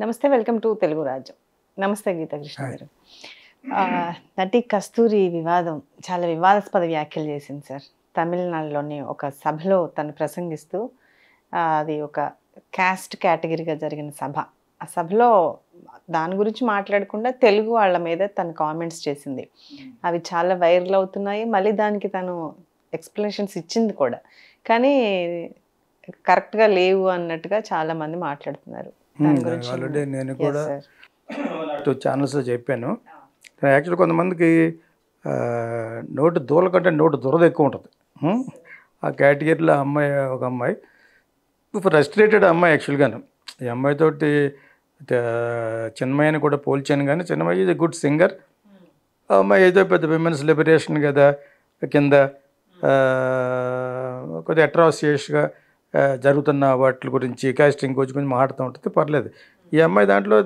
నమస్తే welcome to Telugu రాజ్యం నమస్తే గీత కృష్ణ గారు నటి కస్తూరి వివాదం చాలా వివాదాస్పద వ్యాఖ్యలు చేసింది సార్ తమిళనాడులోని ఒక సభలో తను ప్రసంగిస్తూ అది ఒక క్యాస్ట్ కేటగిరీగా జరిగిన సభ ఆ సభలో దాని గురించి మాట్లాడకుండా తెలుగు వాళ్ళ మీద తను కామెంట్స్ చేసింది అవి చాలా వైరల్ అవుతున్నాయి మళ్ళీ దానికి తను ఎక్స్ప్లెనేషన్స్ ఇచ్చింది కూడా కానీ కరెక్ట్గా లేవు అన్నట్టుగా చాలామంది మాట్లాడుతున్నారు ఆల్రెడీ నేను కూడా టూ ఛానల్స్లో చెప్పాను యాక్చువల్ కొంతమందికి నోటి దూల కంటే నోటి దురద ఎక్కువ ఉంటుంది ఆ కేటగిరీలో అమ్మాయి ఒక అమ్మాయి ఫ్రస్ట్రేటెడ్ అమ్మాయి యాక్చువల్గాను ఈ తోటి చిన్నమ్మాయిని కూడా పోల్చాను కానీ చిన్మయ్య ఇది గుడ్ సింగర్ అమ్మాయి ఏదో పెద్ద విమెన్స్ లిబరేషన్ కదా కింద కొద్దిగా అట్రాసియస్గా జరుగుతున్న వాటి గురించి క్యాస్టింగ్ కోచ్ గురించి మాట్లాడుతూ ఉంటుంది పర్లేదు ఈ అమ్మాయి దాంట్లో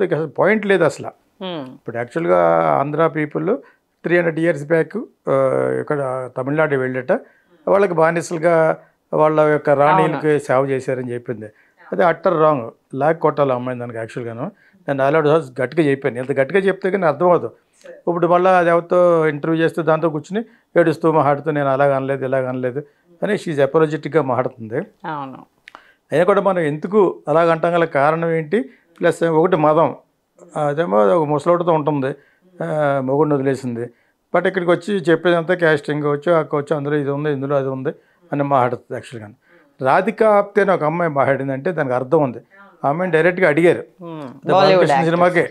పాయింట్ లేదు అసలు ఇప్పుడు యాక్చువల్గా Andhra people three hundred years back ఇక్కడ తమిళనాడు వెళ్ళట వాళ్ళకి బానిసలుగా వాళ్ళ యొక్క రాణీలకి సేవ చేశారని చెప్పింది అదే అట్టర్ రాంగ్ లాక్ కొట్టాలి అమ్మాయి దానికి యాక్చువల్గాను నేను హౌస్ గట్టిగా చెప్పాను ఎంత గట్టిగా చెప్తే కానీ అర్థం అవుతుంది ఇప్పుడు మళ్ళీ అది ఎవరితో ఇంటర్వ్యూ చేస్తే దాంతో కూర్చుని ఏడుస్తూ మాట్లాడుతూ నేను అలాగ అనలేదు ఇలాగ అనలేదు కానీ షీజ్ అపోలజెటిక్గా మాట్లాడుతుంది అవును అయినా కూడా మనం ఎందుకు అలాగ అంటాం గల కారణం ఏంటి ప్లస్ ఒకటి మదం అదేమో ఒక ముసలోటితో ఉంటుంది మొగుడిని వదిలేసింది బట్ ఇక్కడికి వచ్చి చెప్పేదంతా క్యాస్టింగ్ వచ్చి అక్క వచ్చి అందులో ఇది ఉంది ఇందులో అది ఉంది అని మాట్లాడుతుంది యాక్చువల్గా రాధిక ఆప్తే అని ఒక అమ్మాయి మాట్లాడిందంటే దానికి అర్థం ఉంది అమ్మాయిని డైరెక్ట్గా అడిగారు hmm. సినిమాకే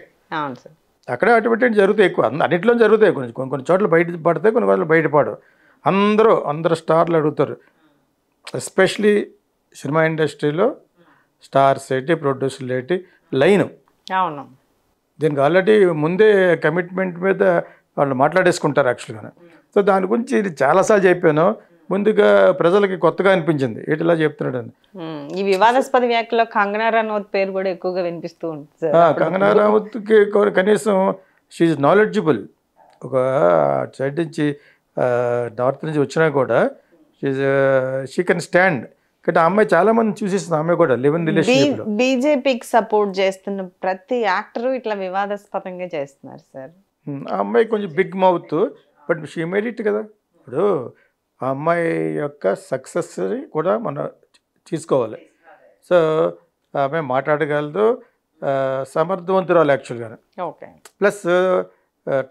అక్కడే అటువంటి జరుగుతాయి ఎక్కువ అన్నింటిలో జరుగుతాయి కొన్ని కొన్ని చోట్ల బయట పడతాయి కొన్ని చోట్ల బయటపడవు అందరూ అందరు స్టార్లు అడుగుతారు ఎస్పెషలీ సినిమా ఇండస్ట్రీలో స్టార్స్ ఏంటి ప్రొడ్యూసర్లు ఏంటి లైన్ అవును దీనికి ఆల్రెడీ ముందే కమిట్మెంట్ మీద వాళ్ళు మాట్లాడేసుకుంటారు యాక్చువల్గా సో దాని గురించి ఇది చాలాసార్లు చెప్పాను ముందుగా ప్రజలకి కొత్తగా అనిపించింది ఏంటి ఇలా చెప్తున్నాడు అని ఈ వివాదాస్పద వ్యాఖ్యలో కంగనా రానౌత్ పేరు కూడా ఎక్కువగా వినిపిస్తూ ఉంటుంది కంగనా రానౌత్కి కనీసం షీఈ్ నాలెడ్జిబుల్ ఒక సైడ్ నుంచి నార్త్ నుంచి వచ్చినా కూడా షీ కెన్ స్టాండ్ కానీ ఆ అమ్మాయి చాలా మంది చూసేస్తుంది ఆమె కూడా లివన్ రిలేషన్ బీజేపీకి సపోర్ట్ చేస్తున్న ప్రతి యాక్టర్ ఇట్లా వివాదాస్పదంగా చేస్తున్నారు సార్ ఆ అమ్మాయి కొంచెం big mouth but she made it కదా ఇప్పుడు ఆ అమ్మాయి యొక్క సక్సెస్ కూడా మనం తీసుకోవాలి సో ఆమె మాట్లాడగలదు సమర్థవంతురాలు యాక్చువల్గా ప్లస్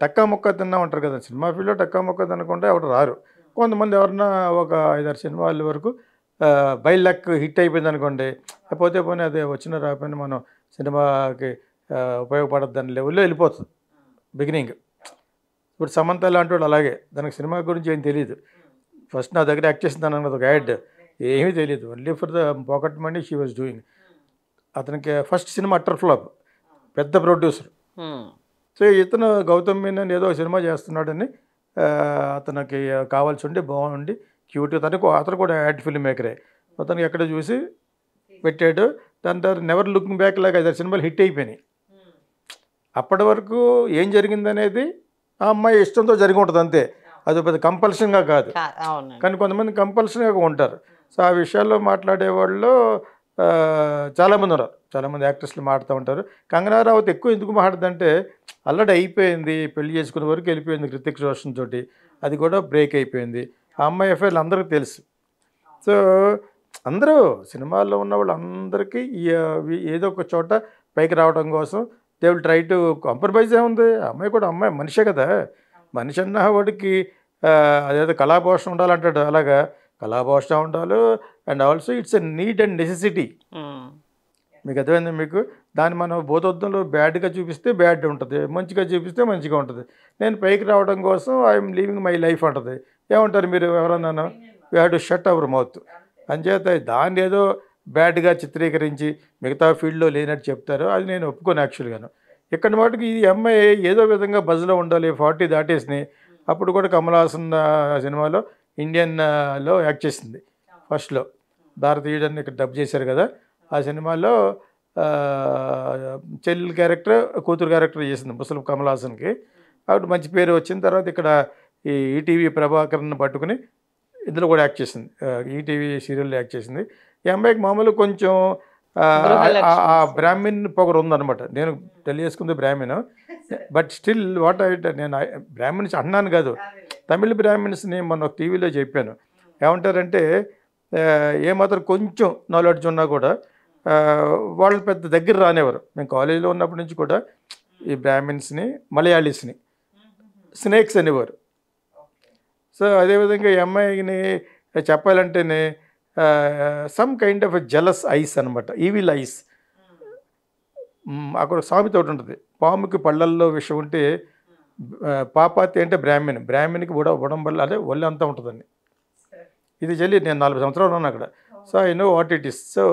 టక్కా మొక్క తిన్నామంటారు కదా సినిమా ఫీల్డ్లో టక్కా మొక్క తినకుండా ఎవరు రారు కొంతమంది ఎవరన్నా ఒక ఐదారు సినిమాల వరకు బై లక్ హిట్ అయిపోయింది అనుకోండి లేకపోతే పోనీ అది వచ్చిన రాకపోయినా మనం సినిమాకి ఉపయోగపడద్దు దాని లెవెల్లో వెళ్ళిపోతుంది బిగినింగ్ ఇప్పుడు సమంత లాంటి వాడు అలాగే దానికి సినిమా గురించి ఏం తెలియదు ఫస్ట్ నా దగ్గర యాక్ట్ చేసింది అన్నది ఒక యాడ్ ఏమీ తెలియదు only for the pocket money she was doing అతనికి ఫస్ట్ సినిమా అట్టర్ ఫ్లాప్ పెద్ద ప్రొడ్యూసర్ సో ఇతను గౌతమ్ మీనన్ ఏదో సినిమా చేస్తున్నాడని అతనికి కావాల్సి ఉండి బాగుండి క్యూట్ తనకు అతను కూడా యాడ్ ఫిల్మ్ మేకరే అతనికి ఎక్కడ చూసి పెట్టాడు దాని తర్వాత నెవర్ లుకింగ్ బ్యాక్ లాగా ఐదారు సినిమాలు హిట్ అయిపోయినాయి అప్పటి వరకు ఏం జరిగిందనేది ఆ అమ్మాయి ఇష్టంతో జరిగి ఉంటుంది అంతే అది పెద్ద కంపల్షన్గా కాదు కానీ కొంతమంది కంపల్షన్గా ఉంటారు సో ఆ విషయాల్లో మాట్లాడేవాళ్ళు చాలామంది ఉన్నారు చాలామంది యాక్టర్స్లు మాట్లాడుతూ ఉంటారు కంగనా రావత్ ఎక్కువ ఎందుకు మాట్లాడదంటే అల్లడి అయిపోయింది పెళ్లి చేసుకునే వరకు వెళ్ళిపోయింది హృతిక్ రోషన్ తోటి అది కూడా బ్రేక్ అయిపోయింది ఆ అమ్మాయి ఎఫ్ఐలు అందరికీ తెలుసు సో అందరూ సినిమాల్లో ఉన్న వాళ్ళందరికీ ఏదో ఒక చోట పైకి రావడం కోసం they will try to compromise ఏముంది అమ్మాయి కూడా అమ్మాయి మనిషే కదా మనిషి అన్న వాడికి అదేదో కళాపోషణ ఉండాలంటాడు అలాగా కళాభాష ఉండాలి and also it's a need and necessity మీకు అర్థమైంది మీకు దాన్ని మనం బోధవద్దంలో బ్యాడ్గా చూపిస్తే బ్యాడ్ ఉంటుంది మంచిగా చూపిస్తే మంచిగా ఉంటుంది నేను పైకి రావడం కోసం ఐఎమ్ లీవింగ్ మై లైఫ్ ఉంటుంది ఏమంటారు మీరు ఎవరన్నా you to shut our mouth అంచేత దాన్ని ఏదో బ్యాడ్గా చిత్రీకరించి మిగతా ఫీల్డ్లో లేనట్టు చెప్తారు అది నేను ఒప్పుకోను యాక్చువల్గాను ఇక్కడ మటుకు ఈ అమ్మాయి ఏదో విధంగా బజ్లో ఉండాలి ఫార్టీ దాటేసినాయి అప్పుడు కూడా కమల్ హాసన్ సినిమాలో ఇండియన్లో యాక్ట్ చేసింది ఫస్ట్లో భారతీయుడని ఇక్కడ డబ్ చేశారు కదా ఆ సినిమాలో చెల్లి క్యారెక్టర్ కూతురు క్యారెక్టర్ చేసింది ముసలిం కమల్ హాసన్కి కాబట్టి మంచి పేరు వచ్చిన తర్వాత ఇక్కడ ఈ ఈటీవీ ప్రభాకర్ని పట్టుకుని ఇందులో కూడా యాక్ట్ చేసింది ఈటీవీ సీరియల్లో యాక్ట్ చేసింది ఈ అమ్మాయికి మామూలు కొంచెం ఆ బ్రాహ్మిన్ పొగరు ఉందన్నమాట నేను తెలియజేసుకుంది Brahmin but still what I నేను బ్రాహ్మణ్స్ అన్నాను కాదు తమిళ బ్రాహ్మణ్స్ని మొన్న ఒక టీవీలో చెప్పాను ఏమంటారంటే ఏమాత్రం కొంచెం నాలెడ్జ్ ఉన్నా కూడా వాళ్ళు పెద్ద దగ్గర రానేవారు మేము కాలేజీలో ఉన్నప్పటి నుంచి కూడా ఈ బ్రాహ్మిన్స్ని మలయాళీస్ని స్నేక్స్ అనేవారు సో అదేవిధంగా ఎంఐని అమ్మాయిని చెప్పాలంటేనే some kind of jealous eyes అనమాట ఈవిల్ ఐస్ అక్కడ సామెత ఒకటి ఉంటుంది పాముకి పళ్ళల్లో విషయం ఉంటే పాపాతి అంటే బ్రాహ్మణ్ బ్రాహ్మణికి ఉడ ఉడంబల్ల అదే ఒళ్ళు అంతా ఉంటుందండి ఇది చెల్లి నేను నలభై సంవత్సరాలు ఉన్నాను అక్కడ so I know what it is so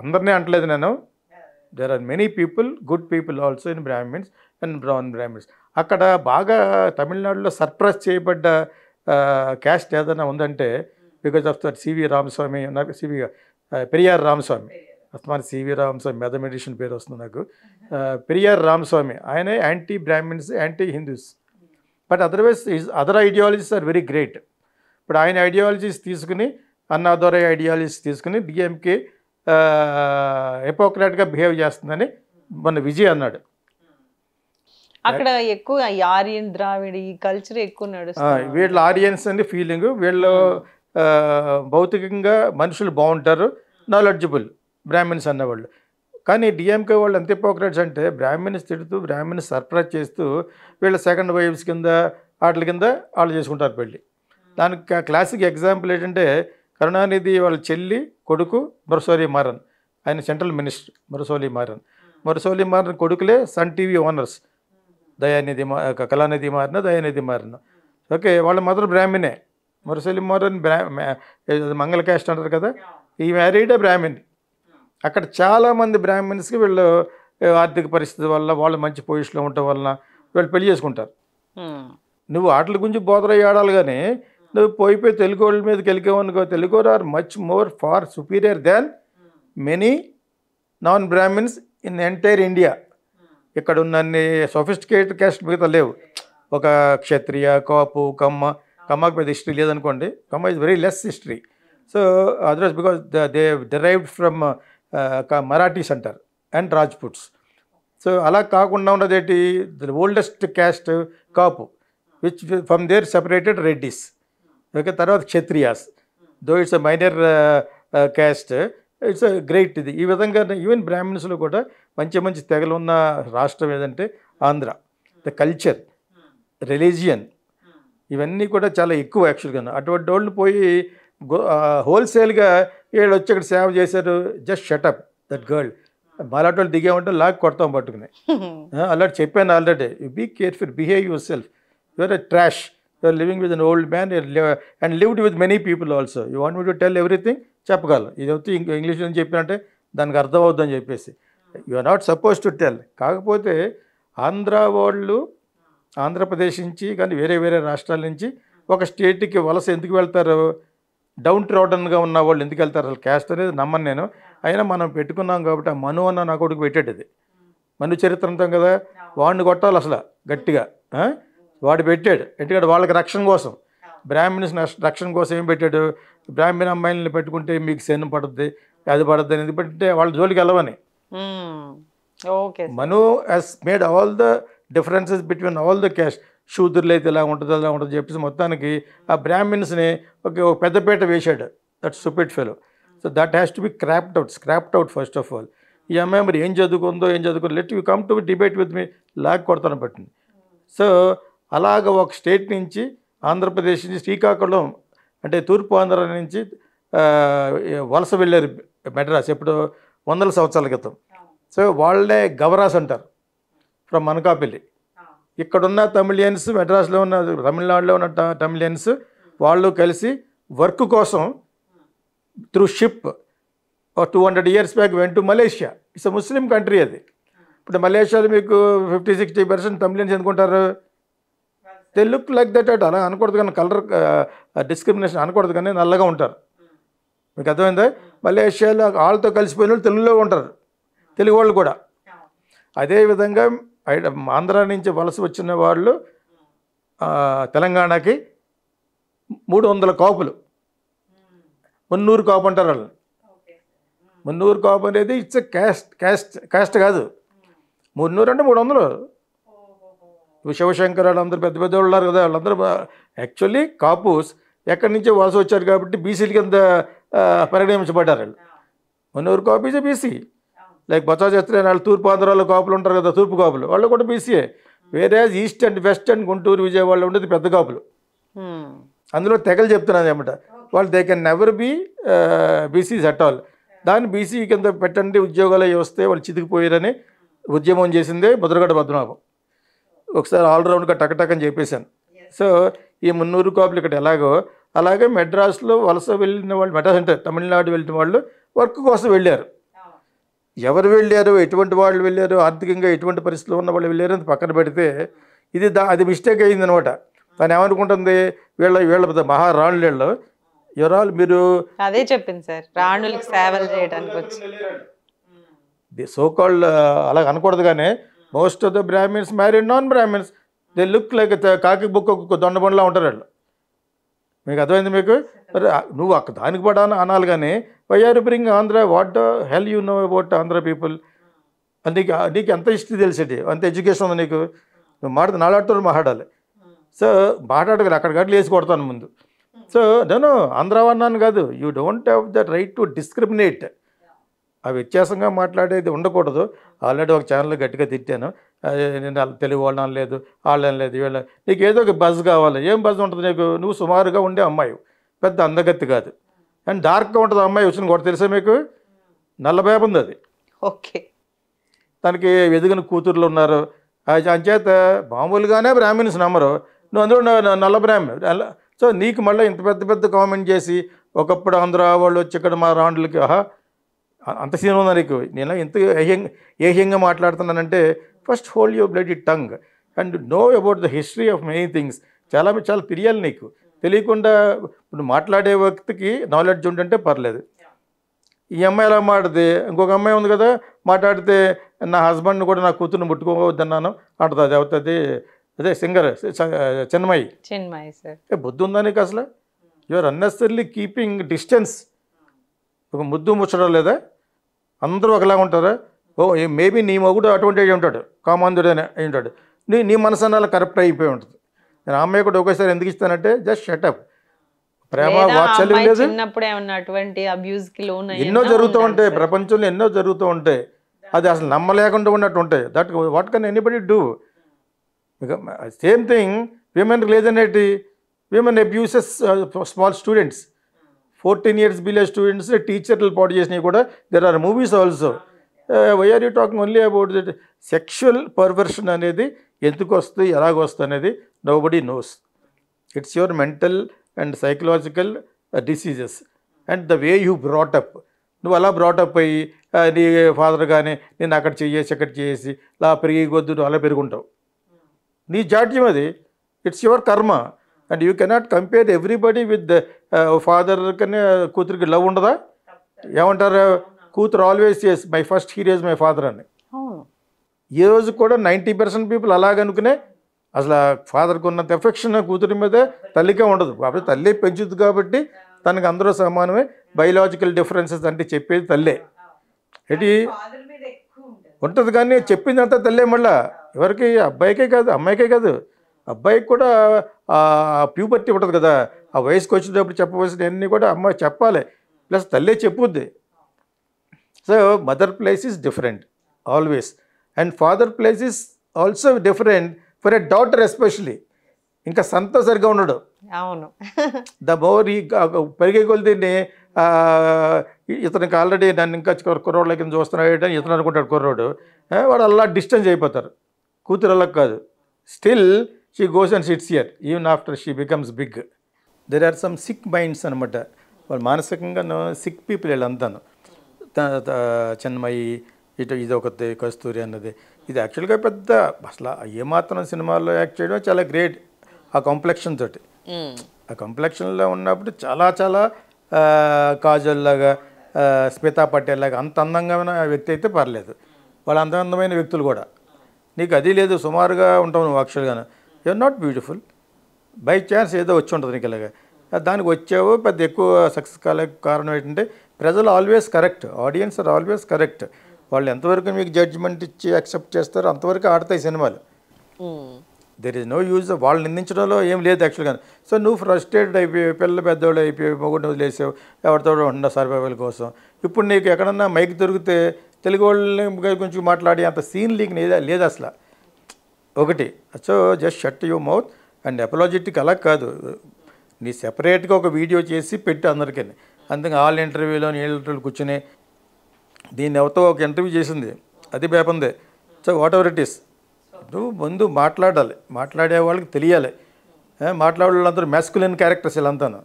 అందరినీ అంటలేదు నేను there are many people good people also in Brahmins and brown Brahmins అక్కడ బాగా తమిళనాడులో సర్ప్రైజ్ చేయబడ్డ క్యాస్ట్ ఏదైనా ఉందంటే because of that C V Ramaswamy C V Periyar Ramaswamy అస్మాన్ సివి రామస్వామి మ్యాథమెటిషియన్ పేరు వస్తుంది నాకు పెరియార్ రామస్వామి ఆయనే anti Brahmins anti Hindus but otherwise other ideologies are very great ఇప్పుడు ఆయన ఐడియాలజీస్ తీసుకుని అన్నాదొరై ఐడియాలజీస్ తీసుకుని బిఎంకే ఎపోక్రాట్గా బిహేవ్ చేస్తుందని మన విజయ్ అన్నాడు అక్కడ ఎక్కువ ఆర్యన్ ద్రావిడ ఈ కల్చర్ ఎక్కువ నడుస్తుంది వీళ్ళ ఆర్యన్స్ అని ఫీలింగ్ వీళ్ళు భౌతికంగా మనుషులు బాగుంటారు నాలెడ్జబుల్ బ్రాహ్మిన్స్ అన్నవాళ్ళు కానీ డిఎంకే వాళ్ళు ఎంత హిపోక్రేట్స్ అంటే బ్రాహ్మిన్స్ తిడుతూ బ్రాహ్మిన్స్ సర్ప్రైజ్ చేస్తూ వీళ్ళ సెకండ్ వైఫ్స్ కింద వాటి కింద వాళ్ళు చేసుకుంటారు పెళ్ళి దానికి క్లాసిక్ ఎగ్జాంపుల్ ఏంటంటే కరుణానిధి వాళ్ళ చెల్లి కొడుకు మురసోలి మారన్ ఆయన సెంట్రల్ మినిస్టర్ మురసోలి మారన్ మురసోలి మారన్ కొడుకులే సన్ టీవీ ఓనర్స్ దయానిధి మా కళానిధి మారిన దయానిధి మారిన ఓకే వాళ్ళ మదర్ బ్రాహ్మినే మురసోలి మారన్ బ్రా మంగళ క్యాస్ట్ అంటారు కదా ఈ మ్యారీడే బ్రాహ్మిణి అక్కడ చాలామంది బ్రాహ్మిన్స్కి వీళ్ళు ఆర్థిక పరిస్థితి వల్ల వాళ్ళు మంచి పొజిషన్లో ఉండటం వలన వీళ్ళు పెళ్లి చేసుకుంటారు నువ్వు ఆటల గురించి బోధన ఏడాలి కానీ నువ్వు పోయిపోయి తెలుగు వాళ్ళ మీద వెళ్ళిపోవనుకో Telugu are much more far superior than many non Brahmins in entire India ఇక్కడ ఉన్నన్ని సొఫిస్టికేటెడ్ క్యాస్ట్ మిగతా లేవు ఒక క్షత్రియ కాపు కమ్మ కమ్మకి పెద్ద హిస్టరీ లేదనుకోండి Kamma is very less history so otherwise because they derived from Marathi centre and Rajputs so అలా కాకుండా ఉన్నదేటి the oldest caste Kapu which from there separated Reddis okay తర్వాత Kshatriyas though it's a minor caste it's great ఇది ఈ విధంగా ఈవెన్ బ్రాహ్మిన్స్లో కూడా మంచి మంచి తెగలు ఉన్న రాష్ట్రం ఏదంటే ఆంధ్ర ద కల్చర్ రిలీజియన్ ఇవన్నీ కూడా చాలా ఎక్కువ యాక్చువల్గా అటువంటి వాళ్ళు పోయి హోల్సేల్గా వీళ్ళు వచ్చి ఇక్కడ సేవ చేశారు జస్ట్ షటప్ దట్ గర్ల్ మాలాంటి వాళ్ళు దిగామంటే లాక్ కొడతాం పట్టుకుని అలాంటి చెప్పాను already you be careful behave yourself your a trash your living with an old man and lived with many people also you want me to tell everything చెప్పగలరు ఇది వచ్చి English అని చెప్పినంటే దానికి అర్థం అవుద్దని చెప్పేసి you are not suppose to tell కాకపోతే ఆంధ్ర వాళ్ళు ఆంధ్రప్రదేశ్ నుంచి కానీ వేరే వేరే రాష్ట్రాల నుంచి ఒక స్టేట్కి వలస ఎందుకు వెళ్తారు డౌన్ ట్రోడన్గా ఉన్న వాళ్ళు ఎందుకు వెళ్తారు అసలు క్యాస్ట్ అనేది నమ్మను నేను అయినా మనం పెట్టుకున్నాం కాబట్టి ఆ మను అన్న నా కొడుకు పెట్టేటది మను చరిత్ర అంటాం కదా వాడిని కొట్టాలి అసలు గట్టిగా వాడు పెట్టాడు ఎందుకంటే వాళ్ళకి రక్షణ కోసం బ్రాహ్మణ్స్ రక్షణ కోసం ఏం పెట్టాడు బ్రాహ్మణ అమ్మాయిలను పెట్టుకుంటే మీకు శని పడుద్ది అది పడుద్ది అని పెట్టే వాళ్ళ జోలికి వెళ్ళవని Manu has made all the differences between all the caste అయితే ఇలా ఉంటుంది అలా ఉంటుంది చెప్పేసి మొత్తానికి ఆ బ్రాహ్మిన్స్ని ఒక పెద్దపేట వేశాడు that stupid fellow so that has to be cropped out scrapped out first of all ఈ అమ్మాయి మరి ఏం చదువుకుందో ఏం చదువుకుందో let you come to debate with me లాగ్ కొడతాను పెట్టింది సో అలాగ ఒక స్టేట్ నుంచి ఆంధ్రప్రదేశ్ నుంచి శ్రీకాకుళం అంటే తూర్పు ఆంధ్ర నుంచి వలస వెళ్ళారు మెడ్రాస్ ఎప్పుడు వందల సంవత్సరాల క్రితం సో వాళ్ళే గవరాస్ అంటారు ఫ్రమ్ అనకాపల్లి ఇక్కడున్న తమిళియన్స్ మెడ్రాస్లో ఉన్న తమిళనాడులో ఉన్న తమిళియన్స్ వాళ్ళు కలిసి వర్క్ కోసం through ship two hundred years back when to Malaysia it's a Muslim country అది ఇప్పుడు మలేషియాలో మీకు ఫిఫ్టీ సిక్స్టీ పర్సెంట్ తమిళియన్స్ ఎందుకుంటారు they look like that at అలా అనకూడదు కానీ కలర్ డిస్క్రిమినేషన్ అనకూడదు కానీ నల్లగా ఉంటారు మీకు అర్థమైందా మలేషియాలో వాళ్ళతో కలిసిపోయిన వాళ్ళు తెలుగులో ఉంటారు తెలుగు వాళ్ళు కూడా అదేవిధంగా ఆంధ్ర నుంచి వలస వచ్చిన వాళ్ళు తెలంగాణకి మూడు వందల కాపులు మున్నూరు కాపు అంటారు వాళ్ళు మున్నూరు కాపు అనేది ఇట్స్ క్యాస్ట్ క్యాస్ట్ క్యాస్ట్ కాదు మున్నూరు అంటే మూడు వందలు శివశంకర్ వాళ్ళందరూ పెద్ద పెద్ద వాళ్ళు ఉన్నారు కదా వాళ్ళందరూ యాక్చువల్లీ కాపుస్ ఎక్కడి నుంచో వలస వచ్చారు కాబట్టి బీసీల కింద పరిగణించబడ్డారు వాళ్ళు మున్నూరు కాపీస్ బీసీ లైక్ బొత్స చేస్తే వాళ్ళు తూర్పు ఆంధ్రాలో కాపులు ఉంటారు కదా తూర్పు కాపులు వాళ్ళు కూడా బీసీఏ వేరే east and west and Guntur విజయవాడలో ఉండేది పెద్ద కాపులు hmm. అందులో తెగలు చెప్తున్నాను అనమాట వాళ్ళు they can never be BCs set all దాన్ని బీసీ e కింద పెట్టండి ఉద్యోగాలు వస్తే వాళ్ళు చితికిపోయారని ఉద్యమం చేసిందే ముద్రగడ పద్మనాభం ఒకసారి ఆల్రౌండ్గా అని చెప్పేశాను సో ఈ మున్నూరు కాపులు ఇక్కడ ఎలాగో అలాగే మెడ్రాస్లో వలస వెళ్ళిన వాళ్ళు మెడ్రాస్ అంటే తమిళనాడు వెళ్ళిన వాళ్ళు వర్క్ కోసం వెళ్ళారు ఎవరు వెళ్ళారు ఎటువంటి వాళ్ళు వెళ్ళారు ఆర్థికంగా ఎటువంటి పరిస్థితుల్లో ఉన్న వాళ్ళు వెళ్ళారు అని పక్కన పెడితే ఇది దా అది మిస్టేక్ అయిందనమాట తను ఏమనుకుంటుంది వీళ్ళ వీళ్ళ మహారాణులు వీళ్ళు ఎవరాలు మీరు అదే చెప్పింది సార్ రాణులకు సేవలు చేయడానికి సోకాల్ అలా అనకూడదు కానీ most of the Brahmins married non Brahmins they look like కాకి బుక్ దొండబండ్లా ఉంటారు వాళ్ళు మీకు అర్థమైంది మీకు నువ్వు అక్కడ దానికి పడాను అనాలి కానీ why are bring Andhra what hell you know about Andhra people నీకు నీకు ఎంత హిస్టరీ తెలిసేది అంత ఎడ్యుకేషన్ ఉంది నీకు నువ్వు మాట్లాడు నాలాడుతూ మాట్లాడాలి సో మాట్లాడగలి అక్కడ గడ్డలు వేసి కొడతాను ముందు సో నేను ఆంధ్రావన్నాను కాదు you don't have the right to discriminate ఆ వ్యత్యాసంగా మాట్లాడేది ఉండకూడదు ఆల్రెడీ ఒక ఛానల్ గట్టిగా తిట్టాను నేను తెలుగు వాళ్ళని లేదు వాళ్ళని లేదు వీళ్ళని నీకు ఏదో ఒక బజ్ కావాలి ఏం బజ్ ఉంటుంది నీకు నువ్వు సుమారుగా ఉండే అమ్మాయి పెద్ద అందగత్తి కాదు అండ్ డార్క్గా ఉంటుంది అమ్మాయి వచ్చిన కూడా తెలుసా మీకు నల్లబాబు ఉంది అది ఓకే తనకి ఎదిగిన కూతుర్లు ఉన్నారు అంచేత మామూలుగానే బ్రాహ్మిన్స్ నమ్మరు నువ్వు అందులో నల్ల బ్రాహ్మణ్ సో నీకు మళ్ళీ ఇంత పెద్ద పెద్ద కామెంట్ చేసి ఒకప్పుడు ఆంధ్ర వాళ్ళు వచ్చి ఇక్కడ మా రాండ్లకి ఆహా అంత సీన్ ఉందా నీకు నేను ఇంత ఏహ్యంగా ఏహ్యంగా మాట్లాడుతున్నానంటే first hold your blood tongue and know about the history of many things చాలా చాలా తెలియాలి నీకు తెలియకుండా ఇప్పుడు మాట్లాడే వ్యక్తికి నాలెడ్జ్ ఉంటుంటే పర్లేదు ఈ అమ్మాయి ఎలా మాట్లాడితే ఇంకొక అమ్మాయి ఉంది కదా మాట్లాడితే నా హస్బెండ్ కూడా నా కూతురుని అన్నాను అంటుంది అవుతుంది అదే సింగర్ చిన్నమాయి చిన్నమాయి సార్ బుద్ధి ఉందా నీకు అసలు యువర్ అన్నెసర్లీ కీపింగ్ డిస్టెన్స్ ఒక ముద్దు ముచ్చడం లేదా అందరూ ఒకలాగా ఉంటారా ఓ మేబీ నీ మొగుడు అటువంటి ఉంటాడు కామాంధుడు అని అయి ఉంటాడు నీ నీ మనసు అన్నాలో కరెక్ట్ అయిపోయి ఉంటుంది నేను అమ్మాయి కూడా ఒకేసారి ఎందుకు ఇస్తానంటే జస్ట్ షటప్ ప్రేమ వాత్సల్యం లేదు ఎన్నో జరుగుతూ ఉంటాయి ప్రపంచంలో ఎన్నో జరుగుతూ ఉంటాయి అది అసలు నమ్మలేకుండా ఉన్నట్టు ఉంటాయి that what can anybody do same thing women లేదనేటి women abuses small students fourteen years below students టీచర్లు పాటు చేసినవి కూడా there are movies also why are you talking only about that sexual perversion అనేది ఎందుకు వస్తుంది ఎలాగొస్తుంది అనేది nobody knows it's your mental and psychological diseases and the way you brought up నువ్వు అలా బ్రాటప్ అయ్యి నీ ఫాదర్ కానీ నేను అక్కడ చేసి అక్కడ చేసి అలా పెరిగి కొద్దు నువ్వు అలా పెరుగుంటావు నీ జాడ్యం అది it's your karma and you cannot compare everybody with father కానీ కూతురికి లవ్ ఉండదా ఏమంటారు కూతురు ఆల్వేస్ చేసి my first heroes my father అని ఈ రోజు కూడా నైంటీ పర్సెంట్ పీపుల్ అలాగనుకునే అసలు ఫాదర్కి ఉన్నంత ఎఫెక్షన్ కూతురి మీదే తల్లికే ఉండదు కాబట్టి తల్లి పెంచుద్ది కాబట్టి తనకు అందరూ సమానమే బయలాజికల్ డిఫరెన్సెస్ అంటే చెప్పేది తల్లే ఎటి ఉంటుంది కానీ చెప్పిందంతా తల్లే మళ్ళా ఎవరికి అబ్బాయికే కాదు అమ్మాయికే కాదు అబ్బాయికి కూడా ప్యూబర్టీ ఉంటుంది కదా ఆ వయసుకు వచ్చేటప్పుడు చెప్పవలసినవన్నీ కూడా అమ్మాయి చెప్పాలి ప్లస్ తల్లే చెప్పుద్ది so mother place is different always and father place is also different for a daughter especially ఇంకా సంతో సరిగా ఉండడు అవును ద మోర్ ఈ పెరిగే కొలిదిని ఇతనికి ఆల్రెడీ నన్ను ఇంకా కుర్రోళ్ళ కింద చూస్తున్నాడు అని ఇతను అనుకుంటాడు కుర్రోడు వాడు అలా డిస్టెన్స్ అయిపోతారు కూతురు అలా కాదు still she goes and sits here even after she becomes big there are some sick minds అనమాట వాళ్ళు మానసికంగా సిక్ పీపుల్ అంతాను చిన్నమయ్యి ఇటు ఇదొకటి కస్తూరి అన్నది ఇది యాక్చువల్గా పెద్ద అసలు ఏమాత్రం సినిమాల్లో యాక్ట్ చేయడం చాలా గ్రేట్ ఆ కాంప్లెక్షన్ తోటి ఆ కాంప్లెక్షన్లో ఉన్నప్పుడు చాలా చాలా కాజల్ లాగా స్మితా పటేల్ లాగా అంత అందంగా వ్యక్తి అయితే పర్లేదు వాళ్ళ అంత అందమైన వ్యక్తులు కూడా నీకు అది లేదు సుమారుగా ఉంటావు నువ్వు యాక్చువల్గాను you are not beautiful by chance ఏదో వచ్చి ఉంటుంది నీకు ఇలాగా దానికి వచ్చావు పెద్ద ఎక్కువ సక్సెస్ కాలే కారణం ఏంటంటే ప్రజలు always correct audience are always correct వాళ్ళు ఎంతవరకు మీకు జడ్జ్మెంట్ ఇచ్చి యాక్సెప్ట్ చేస్తారో అంతవరకు ఆడతాయి సినిమాలు దెర్ ఈజ్ నో యూజ్ వాళ్ళు నిందించడంలో ఏం లేదు యాక్చువల్గా సో నువ్వు ఫ్రస్ట్రేటెడ్ అయిపోయావు పిల్లలు పెద్దవాళ్ళు అయిపోయావు మొగుడు వదిలేసావు ఎవరితో ఉండ సర్వైవల్ కోసం ఇప్పుడు నీకు ఎక్కడన్నా మైక్ దొరికితే తెలుగు వాళ్ళని గురించి మాట్లాడి అంత సీన్ లీక్ లేదు అసలు ఒకటి so just shut your mouth and apologetic అలా కాదు నీ సెపరేట్గా ఒక వీడియో చేసి పెట్టి అందరికీ అందుకే ఆల్ ఇంటర్వ్యూలో ఏళ్ళ ఇంటర్వ్యూలు కూర్చుని దీన్ని ఎవరితో ఒక ఇంటర్వ్యూ చేసింది అది పేపందే so whatever it is నువ్వు ముందు మాట్లాడాలి మాట్లాడే వాళ్ళకి తెలియాలి వాళ్ళందరూ మెస్కులిన్ క్యారెక్టర్స్ వీళ్ళంతాను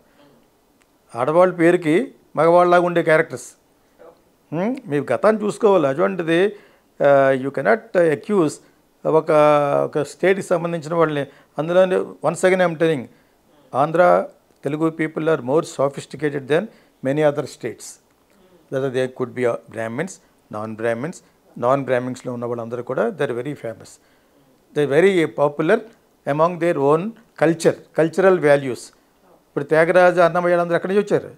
ఆడవాళ్ళ పేరుకి మగవాళ్ళలాగా ఉండే క్యారెక్టర్స్ మీ గతాన్ని చూసుకోవాలి అటువంటిది యూ కెనాట్ అక్యూజ్ ఒక ఒక స్టేట్కి సంబంధించిన వాళ్ళని అందులోనే one second I'm telling Andhra Telugu people are more sophisticated then many other states that they could be Brahmins non Brahmins నాన్-బ్రాహ్మిన్స్లో ఉన్న వాళ్ళందరూ కూడా they're very famous the very popular among their own culture cultural values ఇప్పుడు త్యాగరాజు అన్నమయ్య అందరూ అక్కడి నుంచి వచ్చారు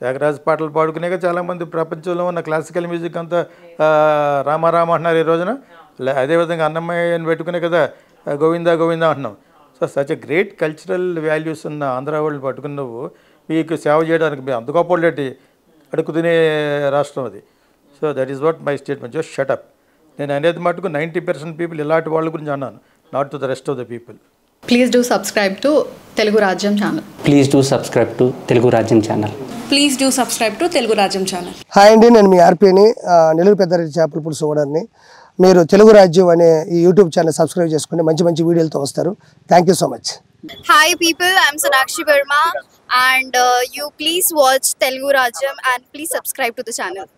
త్యాగరాజు పాటలు పాడుకునేగా చాలామంది ప్రపంచంలో ఉన్న క్లాసికల్ మ్యూజిక్ అంతా రామారామ అంటున్నారు ఈ రోజున అదేవిధంగా అన్నమయ్యని పెట్టుకునే కదా గోవిందా గోవిందా అంటున్నాం so such great cultural values ఉన్న ఆంధ్ర వాళ్ళు పట్టుకున్న నువ్వు మీకు సేవ చేయడానికి మేము అంత గొప్పలేటి అడుగుతునే రాష్ట్రం అది so that is what my statement just shut up నేను అనేది మటుకు నైంటీ పర్సెంట్ పీపుల్ ఇలాంటి వాళ్ళ గురించి అన్నాను not to the rest of the people please do subscribe to Telugu Rajyam channel please do subscribe to Telugu Rajyam channel please do subscribe to Telugu Rajyam channel hi అండి నేను మీ ఆర్పీని నెల్లూరు పెద్దారెడ్డి చేపల పులుసు ఓనర్ని మీరు తెలుగు రాజ్యం అనే ఈ యూట్యూబ్ ఛానల్ సబ్స్క్రైబ్ చేసుకుని మంచి మంచి వీడియోలతో వస్తారు thank so much hi people I'm Sonakshi Varma and you please watch Telugu Rajyam and please subscribe to the channel